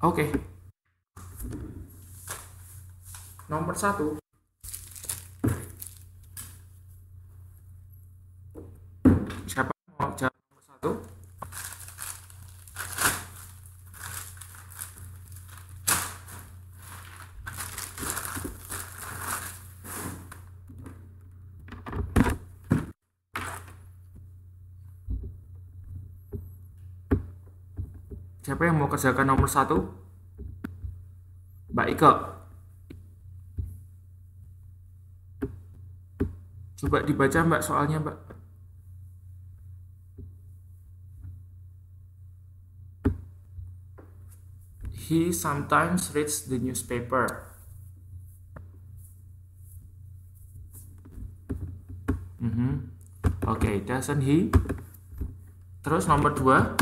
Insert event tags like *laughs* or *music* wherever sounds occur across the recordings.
Oke. Okay. Nomor satu, perjakan nomor satu Mbak Ika coba dibaca Mbak soalnya Mbak He sometimes reads the newspaper. Mm -hmm. Oke, okay, doesn't he? Terus nomor dua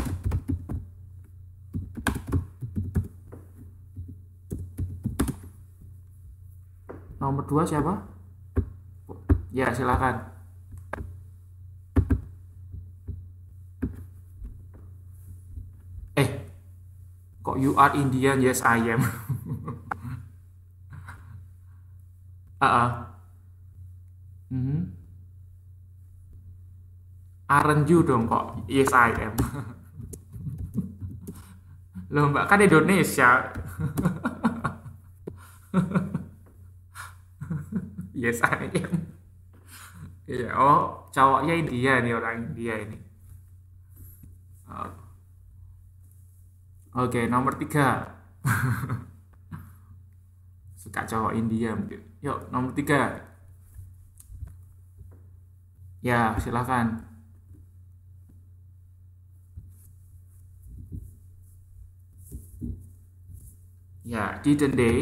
nomor 2 siapa? Ya, silakan. Eh, kok you are Indian? Yes, I am. *laughs* uh -uh. Mm -hmm. Aren't you dong kok? Yes, I am. *laughs* Loh mbak, kan Indonesia. *laughs* yes I am iya oh cowoknya India nih orang India ini oh. oke okay, nomor tiga *laughs* suka cowok India mungkin yuk nomor tiga ya silakan ya didn't they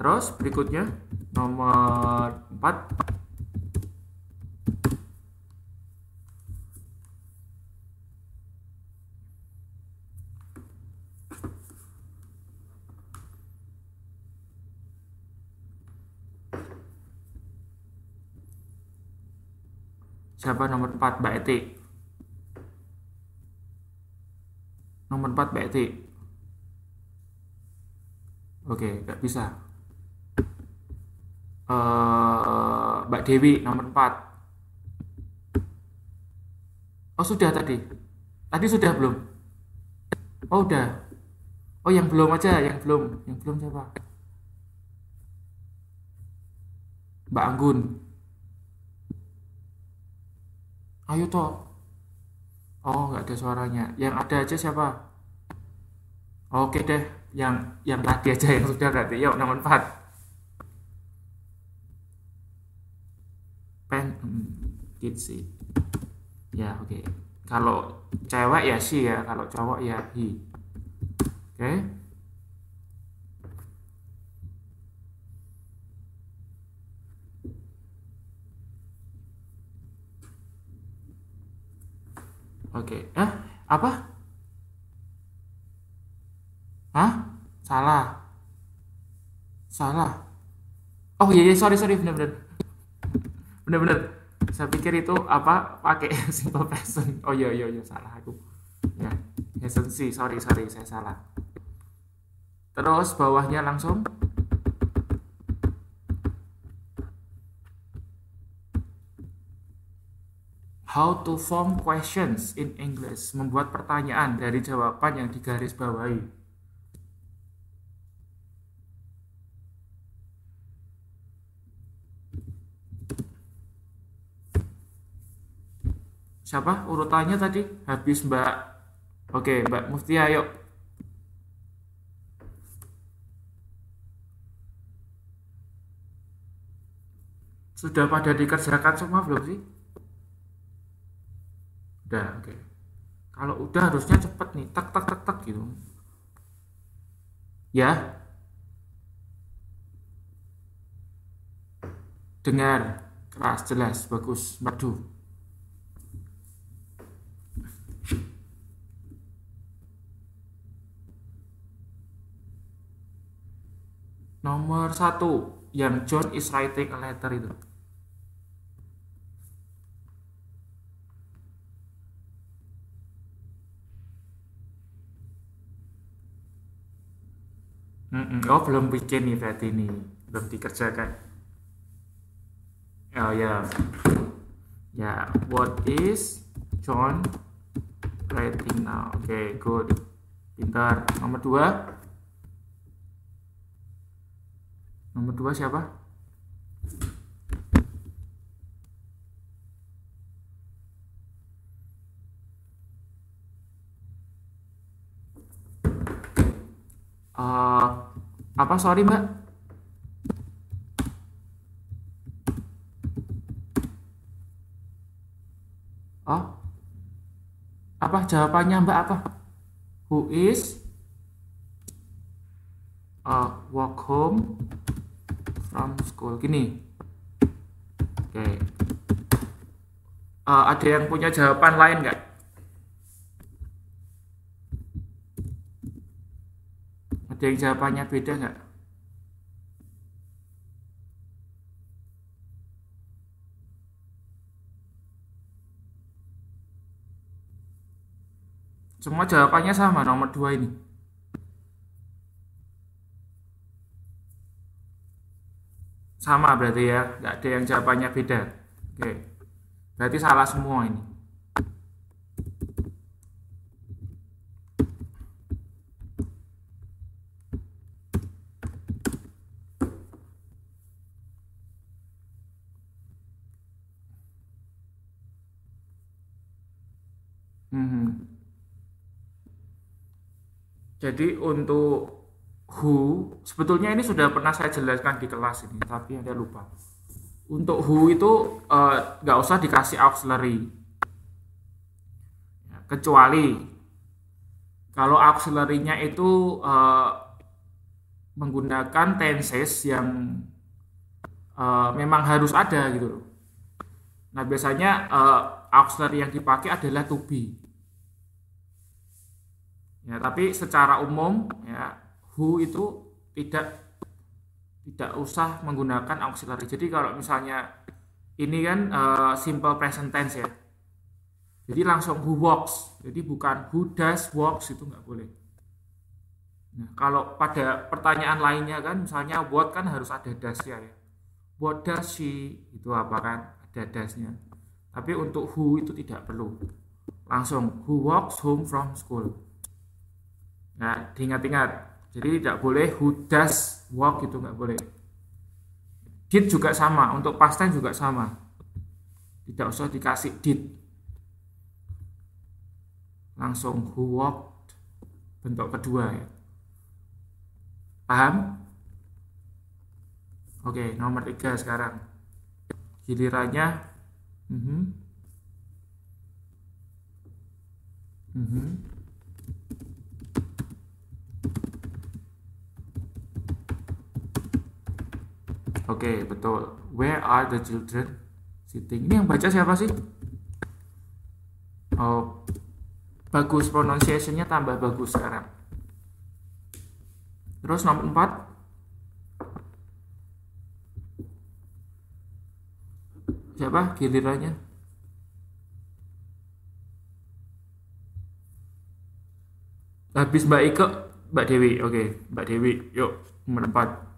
Terus berikutnya nomor 4 Siapa nomor 4? Mbak Eti. Nomor 4 Mbak Eti. Oke, nggak bisa uh, Mbak Dewi nomor 4 Oh sudah tadi tadi sudah belum Oh udah Oh yang belum aja yang belum yang belum siapa Mbak Anggun Ayo toh Oh nggak ada suaranya yang ada aja siapa Oke deh yang yang tadi aja yang sudah berarti yuk nomor 4 pen kids hmm, gitu sih ya oke okay. kalau cewek ya sih ya kalau cowok ya hi oke okay. Oke, okay. eh apa? Hah? Salah. Salah. Oh iya, iya sorry sorry benar-benar bener-bener saya pikir itu apa pakai *laughs* simple present oh iya iya iya salah aku ya esensi sorry sorry saya salah terus bawahnya langsung How to form questions in English, membuat pertanyaan dari jawaban yang digaris bawahi. siapa urutannya tadi habis Mbak Oke Mbak Mufti ayo sudah pada dikerjakan semua belum sih? Udah, oke. Okay. Kalau udah harusnya cepet nih, tak tak tak tak gitu. Ya. Dengar, keras, jelas, bagus, merdu. nomor satu yang John is writing a letter itu Mm-mm. Oh belum bikin nih berarti ini belum dikerjakan. Oh ya, yeah. ya yeah. what is John writing now? Oke okay, good, pintar. Nomor dua, nomor dua siapa uh, apa sorry mbak oh apa jawabannya mbak apa who is uh, eh, walk home from school gini oke okay. uh, eh, ada yang punya jawaban lain nggak ada yang jawabannya beda nggak semua jawabannya sama nomor dua ini sama berarti ya nggak ada yang jawabannya beda oke berarti salah semua ini mhm. Jadi untuk who sebetulnya ini sudah pernah saya jelaskan di kelas ini tapi ada lupa untuk who itu eh, nggak uh, usah dikasih auxiliary ya, kecuali kalau auxiliary-nya itu uh, menggunakan tenses yang uh, memang harus ada gitu loh. Nah biasanya uh, auxiliary yang dipakai adalah to be. Ya, tapi secara umum ya who itu tidak tidak usah menggunakan auxiliary. Jadi kalau misalnya ini kan uh, simple present tense ya. Jadi langsung who walks. Jadi bukan who does walks itu nggak boleh. Nah, kalau pada pertanyaan lainnya kan misalnya what kan harus ada does ya. ya. What does she itu apa kan ada dasnya. Tapi untuk who itu tidak perlu. Langsung who walks home from school. Nah, diingat-ingat jadi tidak boleh hudas walk gitu nggak boleh. Did juga sama, untuk past tense juga sama. Tidak usah dikasih did. Langsung who walked bentuk kedua ya. Paham? Oke, nomor tiga sekarang. Gilirannya. Mm -hmm. Mm -hmm. Oke, okay, betul. Where are the children sitting? Ini yang baca siapa sih? Oh, bagus pronunciation-nya tambah bagus sekarang. Terus nomor 4. Siapa gilirannya? Habis Mbak Ike, Mbak Dewi. Oke, okay. Mbak Dewi. Yuk, nomor 4.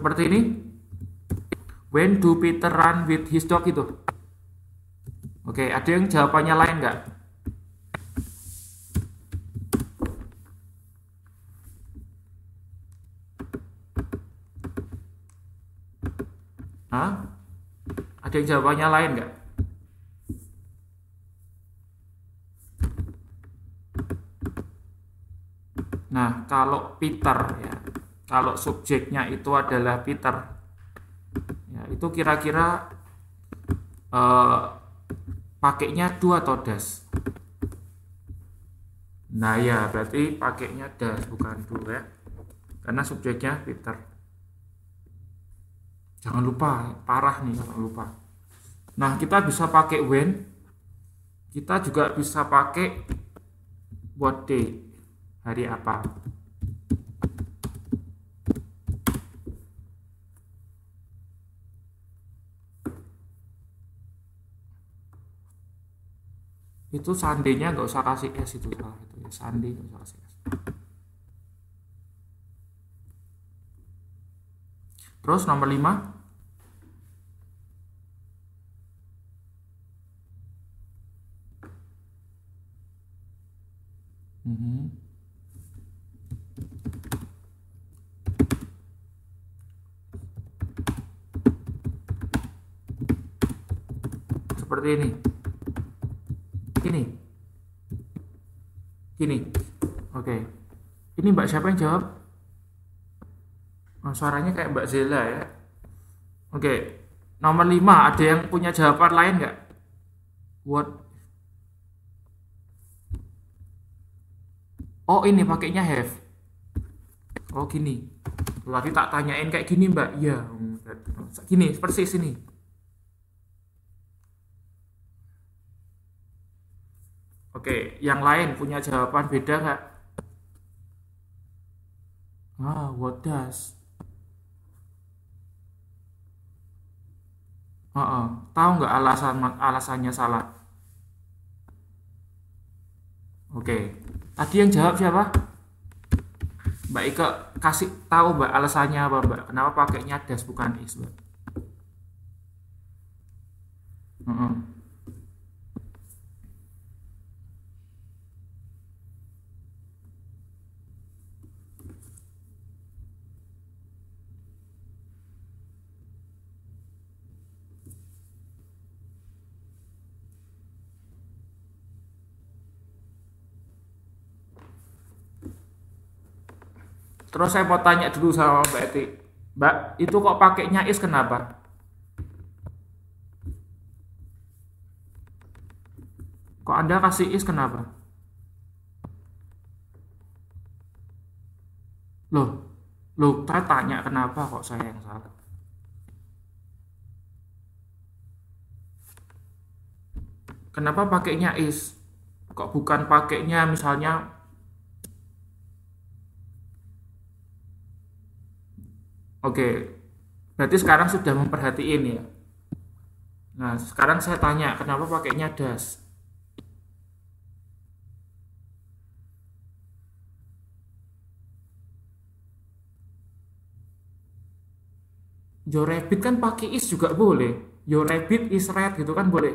Seperti ini. When do Peter run with his dog itu? Oke, ada yang jawabannya lain nggak? Hah? Ada yang jawabannya lain nggak? Nah, kalau Peter ya, kalau subjeknya itu adalah Peter ya, itu kira-kira eh, pakainya dua atau das nah ya berarti pakainya das bukan dua ya karena subjeknya Peter jangan lupa parah nih jangan lupa nah kita bisa pakai when kita juga bisa pakai what day hari apa itu seandainya nggak usah kasih es itu salah itu ya nggak usah kasih es terus nomor lima Mm -hmm. Seperti ini. gini oke okay. ini mbak siapa yang jawab oh, suaranya kayak mbak Zela ya oke okay. nomor 5 ada yang punya jawaban lain nggak what oh ini pakainya have oh gini berarti tak tanyain kayak gini mbak iya hmm, gini persis ini Oke, yang lain punya jawaban beda nggak? Ah, what does? Uh -uh. Tahu nggak alasan alasannya salah? Oke, tadi yang jawab siapa? Mbak Ika kasih tahu Mbak alasannya apa Mbak? Kenapa pakainya das bukan is Mbak? Uh -uh. Terus saya mau tanya dulu sama Mbak Eti. Mbak, itu kok pakainya is kenapa? Kok Anda kasih is kenapa? Loh, loh, saya tanya kenapa kok saya yang salah? Kenapa pakainya is? Kok bukan pakainya misalnya Oke, berarti sekarang sudah memperhatiin ya. Nah, sekarang saya tanya, kenapa pakainya das? Your rabbit kan pakai is juga boleh. Your rabbit is red gitu kan boleh.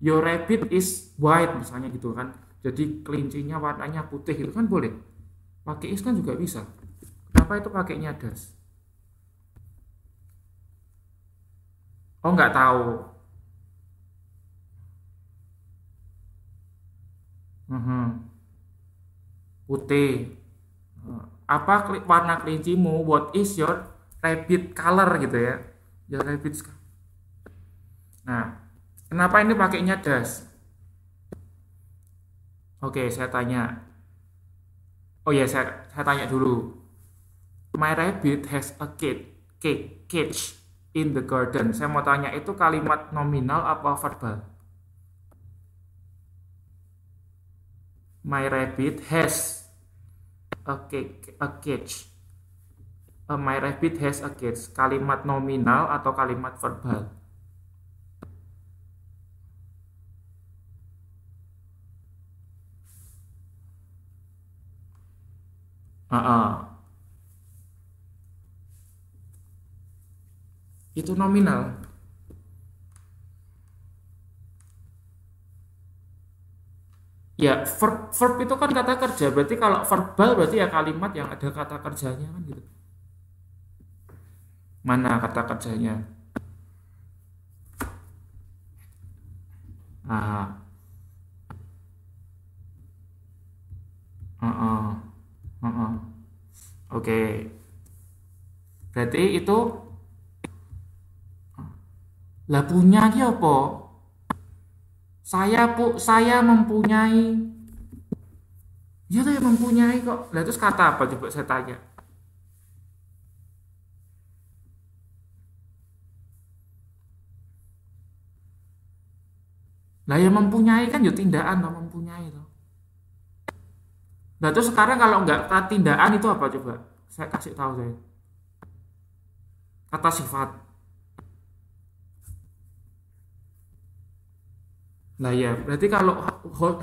Your rabbit is white misalnya gitu kan. Jadi kelincinya warnanya putih gitu kan boleh. Pakai is kan juga bisa. Kenapa itu pakainya das? Oh nggak tahu. -hmm. Putih. Apa warna kelincimu? What is your rabbit color gitu ya? Your rabbit. Nah, kenapa ini pakainya das? Oke, saya tanya. Oh ya, saya, saya tanya dulu. My rabbit has a kid, cage, cage in the garden. Saya mau tanya itu kalimat nominal apa verbal? My rabbit has a cage. A cage. Uh, my rabbit has a cage. Kalimat nominal atau kalimat verbal? Uh -uh. itu nominal ya verb, verb itu kan kata kerja berarti kalau verbal berarti ya kalimat yang ada kata kerjanya kan gitu mana kata kerjanya ah uh -uh. uh -uh. oke okay. berarti itu lah punya ki apa? Saya pu, saya mempunyai Ya tuh mempunyai kok. Lah terus kata apa coba saya tanya? Lah yang mempunyai kan ya tindakan loh mempunyai loh. Nah terus sekarang kalau nggak tindakan itu apa coba? Saya kasih tahu saya. Kata sifat. Nah ya, berarti kalau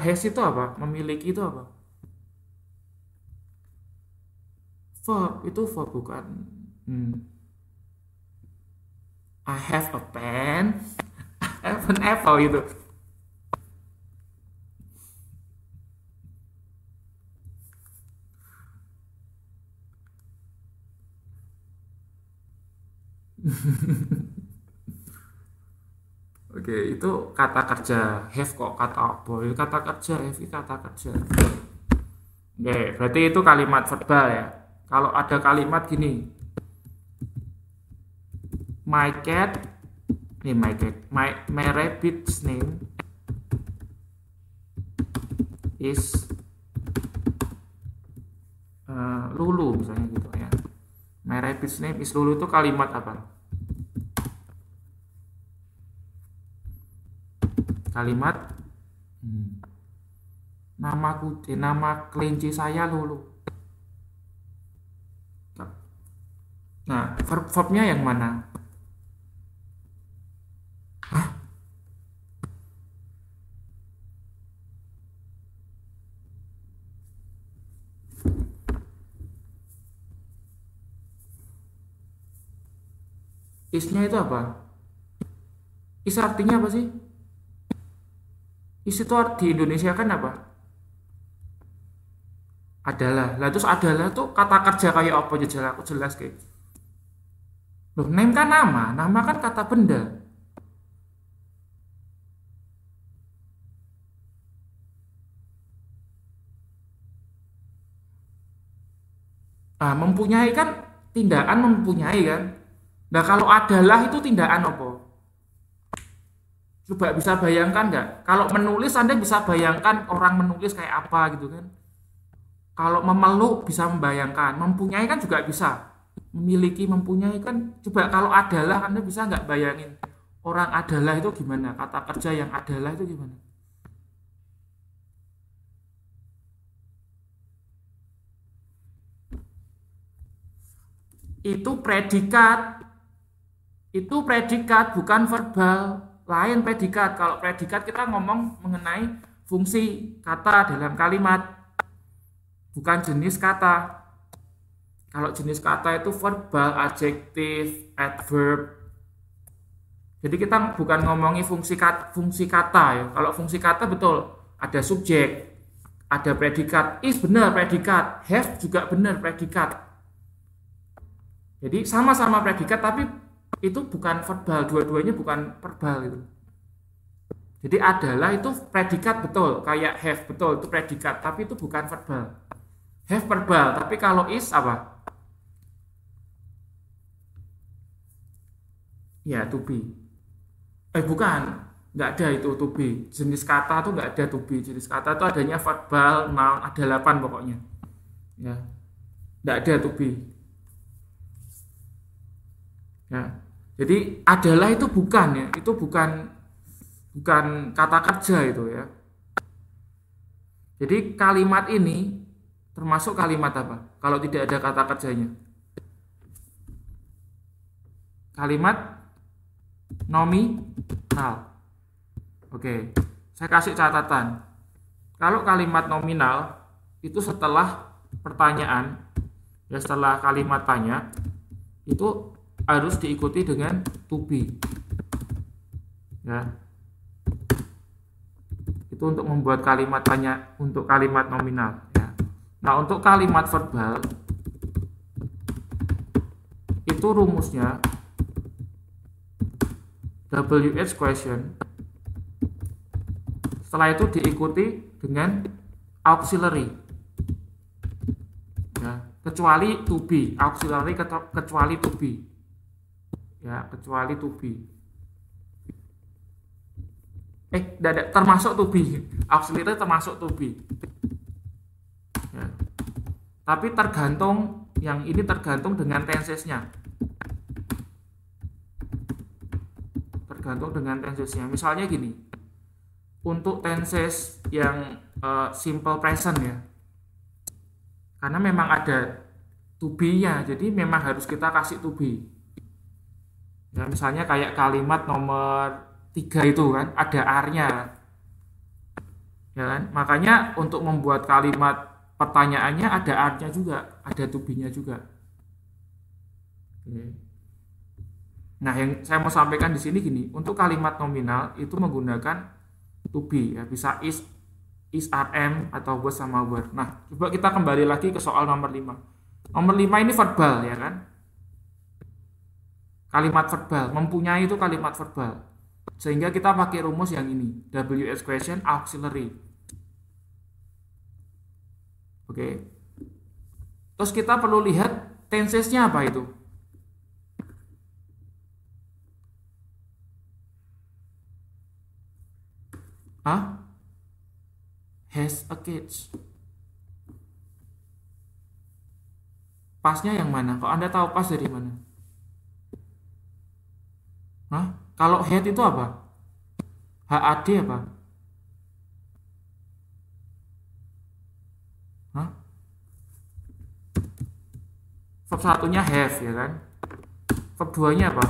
has itu apa? Memiliki itu apa? Verb itu verb bukan. Hmm. I have a pen, *laughs* I have an apple gitu. *laughs* oke itu kata kerja have kok kata boy kata kerja have kata kerja oke berarti itu kalimat verbal ya kalau ada kalimat gini my cat ini my cat my, my rabbit's name is uh, Lulu misalnya gitu ya my rabbit's name is Lulu itu kalimat apa kalimat hmm, nama kucing nama kelinci saya lulu nah verb verbnya yang mana Isnya itu apa? Is artinya apa sih? Isi itu di Indonesia kan apa adalah lah terus adalah tuh kata kerja kayak apa ya, jajal aku jelas kayak gitu. loh name kan nama nama kan kata benda Nah, mempunyai kan tindakan mempunyai kan. Nah, kalau adalah itu tindakan apa? Coba bisa bayangkan nggak? Kalau menulis Anda bisa bayangkan orang menulis kayak apa gitu kan? Kalau memeluk bisa membayangkan, mempunyai kan juga bisa. Memiliki, mempunyai kan coba kalau adalah Anda bisa nggak bayangin orang adalah itu gimana? Kata kerja yang adalah itu gimana? itu predikat itu predikat bukan verbal lain predikat. Kalau predikat kita ngomong mengenai fungsi kata dalam kalimat, bukan jenis kata. Kalau jenis kata itu verbal, adjektif, adverb. Jadi kita bukan ngomongi fungsi kata, fungsi kata ya. Kalau fungsi kata betul ada subjek, ada predikat, is benar predikat, have juga benar predikat. Jadi sama-sama predikat tapi itu bukan verbal dua-duanya bukan verbal itu jadi adalah itu predikat betul kayak have betul itu predikat tapi itu bukan verbal have verbal tapi kalau is apa ya to be eh bukan nggak ada itu to be jenis kata tuh nggak ada to be jenis kata tuh adanya verbal noun ada delapan pokoknya ya nggak ada to be Ya. Jadi adalah itu bukan ya, itu bukan bukan kata kerja itu ya. Jadi kalimat ini termasuk kalimat apa? Kalau tidak ada kata kerjanya. Kalimat nominal. Oke, saya kasih catatan. Kalau kalimat nominal itu setelah pertanyaan, ya setelah kalimat tanya, itu harus diikuti dengan to be ya itu untuk membuat kalimat tanya untuk kalimat nominal ya nah untuk kalimat verbal itu rumusnya WH question setelah itu diikuti dengan auxiliary ya kecuali to be auxiliary kecuali to be ya kecuali tubi eh dada, termasuk tubi auxiliary termasuk tubi ya. tapi tergantung yang ini tergantung dengan tensesnya tergantung dengan tensesnya misalnya gini untuk tenses yang uh, simple present ya karena memang ada tubinya jadi memang harus kita kasih tubi ya misalnya kayak kalimat nomor tiga itu kan ada arnya ya kan makanya untuk membuat kalimat pertanyaannya ada arnya juga ada tubinya juga hmm. nah yang saya mau sampaikan di sini gini untuk kalimat nominal itu menggunakan to be ya bisa is is am atau was sama were nah coba kita kembali lagi ke soal nomor 5 nomor 5 ini verbal ya kan kalimat verbal mempunyai itu kalimat verbal sehingga kita pakai rumus yang ini WS question auxiliary oke okay. terus kita perlu lihat tensesnya apa itu Hah? Has a cage. Pasnya yang mana? Kok Anda tahu pas dari mana? Hah? Kalau head itu apa? HAD apa? Hah? Verb satunya have ya kan? Verb duanya apa?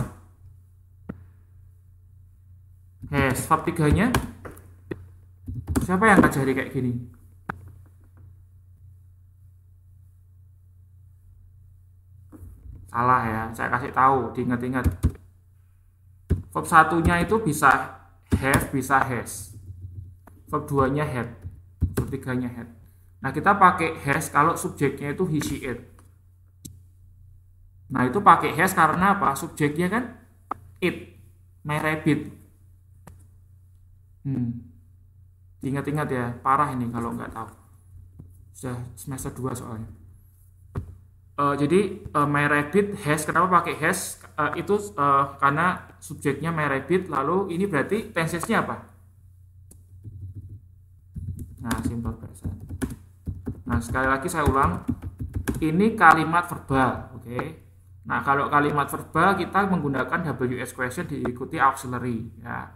Has. Verb tiganya? Siapa yang ngajari kayak gini? Salah ya, saya kasih tahu, diingat-ingat. Verb satunya itu bisa have, bisa has. Verb duanya had, verb tiganya had. Nah, kita pakai has kalau subjeknya itu he, she, it. Nah, itu pakai has karena apa? Subjeknya kan it, my rabbit. Hmm. Ingat-ingat ya, parah ini kalau nggak tahu. Sudah semester 2 soalnya. Uh, jadi uh, my rabbit has kenapa pakai has? uh, itu uh, karena subjeknya merebit lalu ini berarti tensesnya apa? Nah, simple present. Nah, sekali lagi saya ulang. Ini kalimat verbal, oke. Okay? Nah, kalau kalimat verbal kita menggunakan WS question diikuti auxiliary, ya.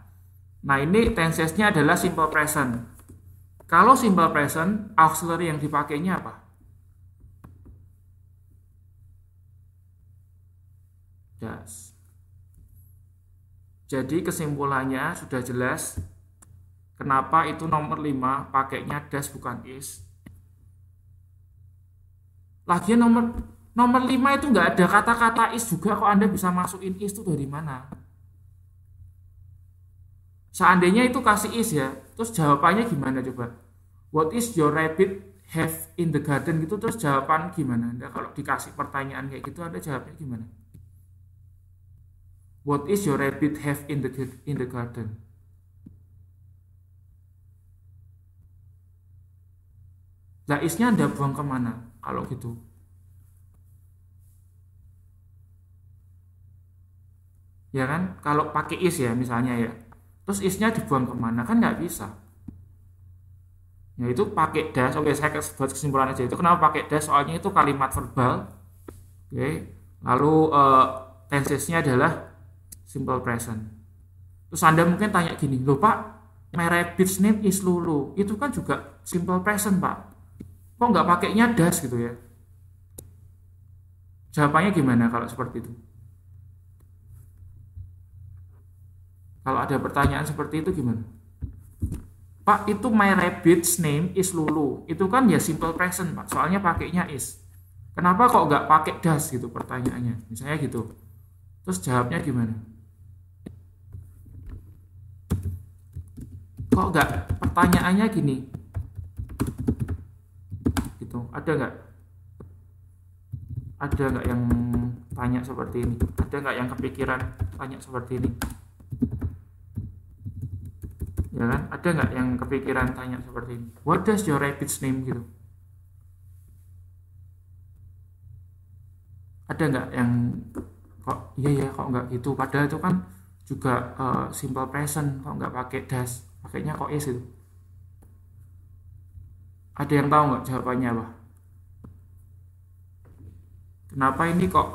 Nah, ini tensesnya adalah simple present. Kalau simple present, auxiliary yang dipakainya apa? das. Jadi kesimpulannya sudah jelas kenapa itu nomor 5 pakainya das bukan is. Lagian nomor nomor 5 itu nggak ada kata-kata is juga kok Anda bisa masukin is itu dari mana? Seandainya itu kasih is ya, terus jawabannya gimana coba? What is your rabbit have in the garden gitu terus jawaban gimana? Anda kalau dikasih pertanyaan kayak gitu Anda jawabnya gimana? What is your rabbit have in the in the garden? Lah isnya anda buang kemana kalau gitu? Ya kan? Kalau pakai is ya misalnya ya. Terus isnya dibuang kemana? Kan nggak bisa. Ya itu pakai das. Oke, saya buat kesimpulan aja. Itu kenapa pakai das? Soalnya itu kalimat verbal. Oke. Lalu uh, tensesnya adalah simple present terus anda mungkin tanya gini loh pak my rabbit's name is Lulu itu kan juga simple present pak kok nggak pakainya das gitu ya jawabannya gimana kalau seperti itu kalau ada pertanyaan seperti itu gimana Pak, itu my rabbit's name is Lulu. Itu kan ya simple present, Pak. Soalnya pakainya is. Kenapa kok nggak pakai das gitu pertanyaannya? Misalnya gitu. Terus jawabnya gimana? kok enggak pertanyaannya gini gitu ada nggak ada nggak yang tanya seperti ini ada nggak yang kepikiran tanya seperti ini ya kan ada nggak yang kepikiran tanya seperti ini what does your rabbit's name gitu ada nggak yang kok iya ya kok enggak gitu padahal itu kan juga uh, simple present kok enggak pakai das pakainya es itu ada yang tahu nggak jawabannya apa kenapa ini kok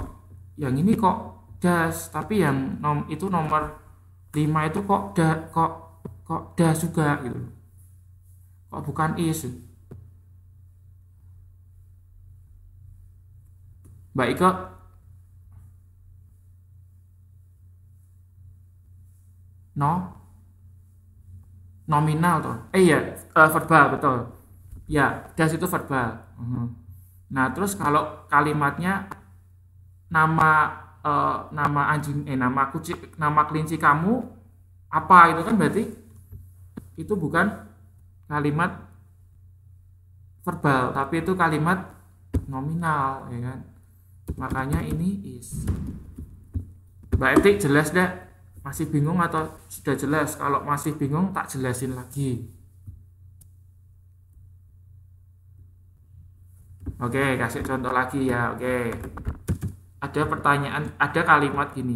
yang ini kok das tapi yang nom itu nomor 5 itu kok da kok kok das juga gitu kok bukan is Mbak Ika no nominal tuh eh ya uh, verbal betul ya das itu verbal uh-huh. nah terus kalau kalimatnya nama uh, nama anjing eh nama kucing nama kelinci kamu apa itu kan berarti itu bukan kalimat verbal tapi itu kalimat nominal ya kan makanya ini is Etik jelas deh. Masih bingung atau sudah jelas? Kalau masih bingung tak jelasin lagi. Oke, kasih contoh lagi ya. Oke. Ada pertanyaan, ada kalimat gini.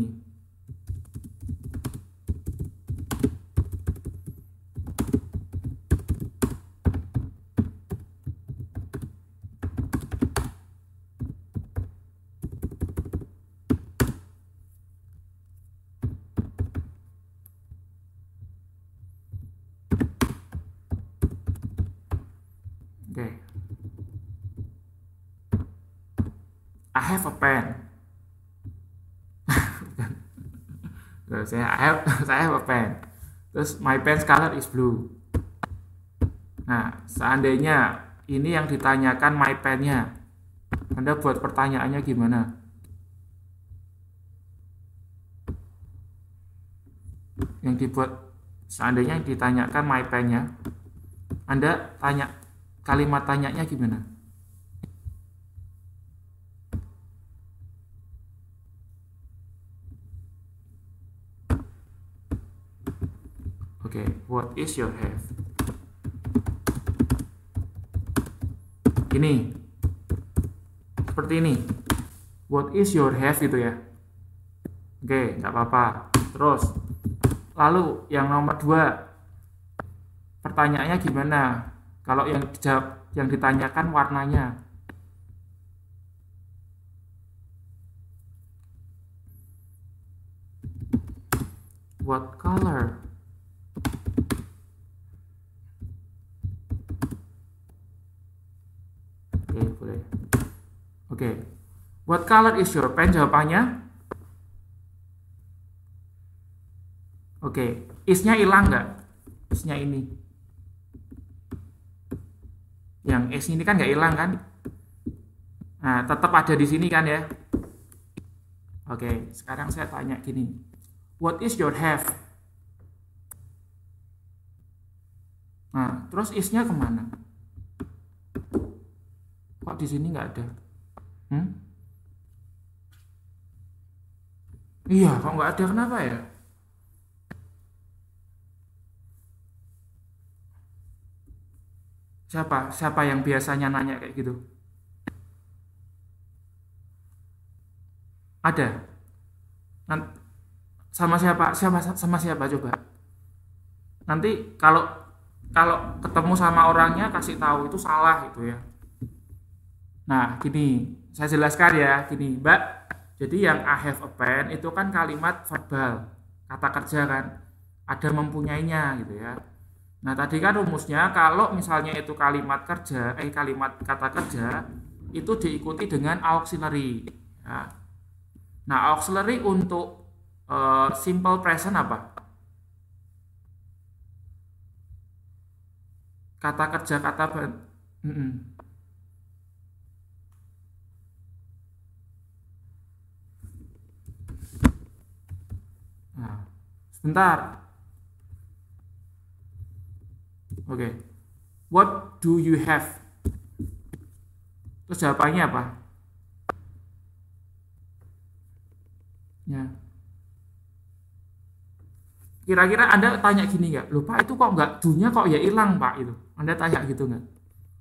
have a pen *laughs* saya I have *laughs* saya have a pen terus my pen's color is blue nah seandainya ini yang ditanyakan my pen-nya, anda buat pertanyaannya gimana yang dibuat seandainya yang ditanyakan my pen-nya, anda tanya kalimat tanyanya gimana What is your have? Ini. Seperti ini. What is your have gitu ya. Oke, nggak apa-apa. Terus, lalu yang nomor dua, pertanyaannya gimana? Kalau yang dijawab, yang ditanyakan warnanya, what color Oke. Okay. What color is your pen? Jawabannya. Oke. Okay. Isnya hilang nggak? Isnya ini. Yang is ini kan nggak hilang kan? Nah, tetap ada di sini kan ya. Oke, okay. sekarang saya tanya gini. What is your have? Nah, terus isnya kemana? Kok di sini nggak ada? hmm? iya kok nggak ada kenapa ya siapa siapa yang biasanya nanya kayak gitu ada nanti, sama siapa siapa sama siapa coba nanti kalau kalau ketemu sama orangnya kasih tahu itu salah gitu ya Nah, gini, saya jelaskan ya, gini, Mbak. Jadi yang I have a pen itu kan kalimat verbal, kata kerja kan. Ada mempunyainya gitu ya. Nah, tadi kan rumusnya kalau misalnya itu kalimat kerja, eh kalimat kata kerja itu diikuti dengan auxiliary. Ya. Nah, auxiliary untuk uh, simple present apa? Kata kerja kata mm -mm Bentar. Oke. Okay. What do you have? Terus jawabannya apa? Ya. Kira-kira Anda tanya gini nggak? Lupa itu kok nggak dunia kok ya hilang pak itu? Anda tanya gitu nggak?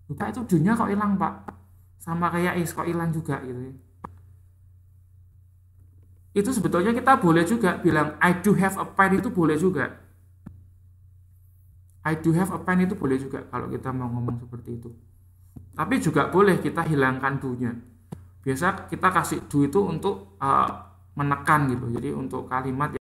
Lupa itu dunia kok hilang pak? Sama kayak is kok hilang juga gitu ya itu sebetulnya kita boleh juga bilang I do have a pen itu boleh juga. I do have a pen itu boleh juga kalau kita mau ngomong seperti itu. Tapi juga boleh kita hilangkan do-nya. Biasa kita kasih do itu untuk uh, menekan gitu. Jadi untuk kalimat